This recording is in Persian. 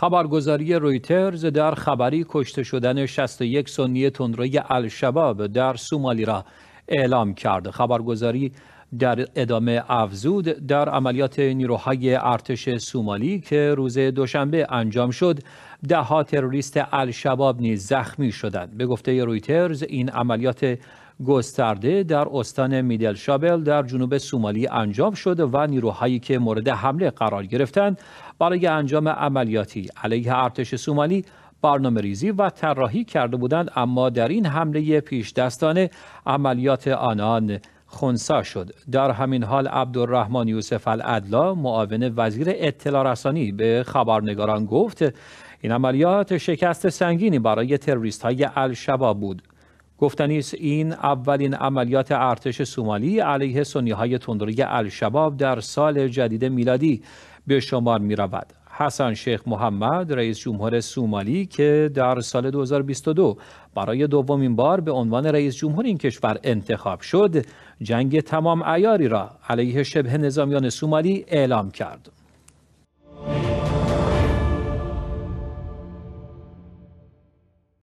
خبرگزاری رویترز در خبری کشته شدن 61 سنی تندروی الشباب در سومالی را اعلام کرد. خبرگزاری در ادامه افزود در عملیات نیروهای ارتش سومالی که روز دوشنبه انجام شد ده ها تروریست الشباب نیز زخمی شدند به گفته رویترز این عملیات گسترده در استان میدل شابل در جنوب سومالی انجام شد و نیروهایی که مورد حمله قرار گرفتند برای انجام عملیاتی علیه ارتش سومالی برنامه ریزی و طراحی کرده بودند اما در این حمله پیش دستانه عملیات آنان خونسا شد در همین حال عبدالرحمن یوسف العدلا معاون وزیر اطلاع رسانی به خبرنگاران گفت این عملیات شکست سنگینی برای تروریست های الشباب بود گفتنی است این اولین عملیات ارتش سومالی علیه سنی های تندروی الشباب در سال جدید میلادی به شمار می رود. حسن شیخ محمد رئیس جمهور سومالی که در سال 2022 برای دومین بار به عنوان رئیس جمهور این کشور انتخاب شد جنگ تمام ایاری را علیه شبه نظامیان سومالی اعلام کرد.